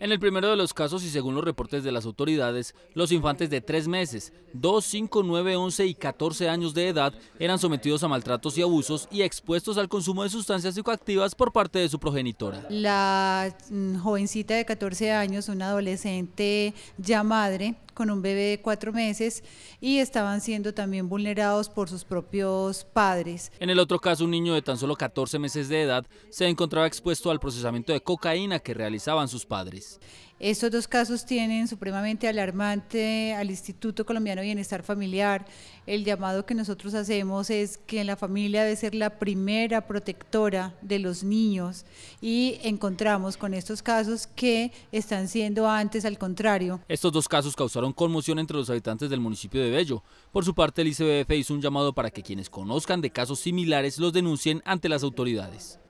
En el primero de los casos y según los reportes de las autoridades, los infantes de tres meses, 2, 5, 9, 11 y 14 años de edad eran sometidos a maltratos y abusos y expuestos al consumo de sustancias psicoactivas por parte de su progenitora. La mm, jovencita de 14 años, una adolescente ya madre, con un bebé de cuatro meses y estaban siendo también vulnerados por sus propios padres. En el otro caso, un niño de tan solo 14 meses de edad se encontraba expuesto al procesamiento de cocaína que realizaban sus padres. Estos dos casos tienen supremamente alarmante al Instituto Colombiano de Bienestar Familiar. El llamado que nosotros hacemos es que la familia debe ser la primera protectora de los niños y encontramos con estos casos que están siendo antes al contrario. Estos dos casos causaron conmoción entre los habitantes del municipio de Bello. Por su parte, el ICBF hizo un llamado para que quienes conozcan de casos similares los denuncien ante las autoridades.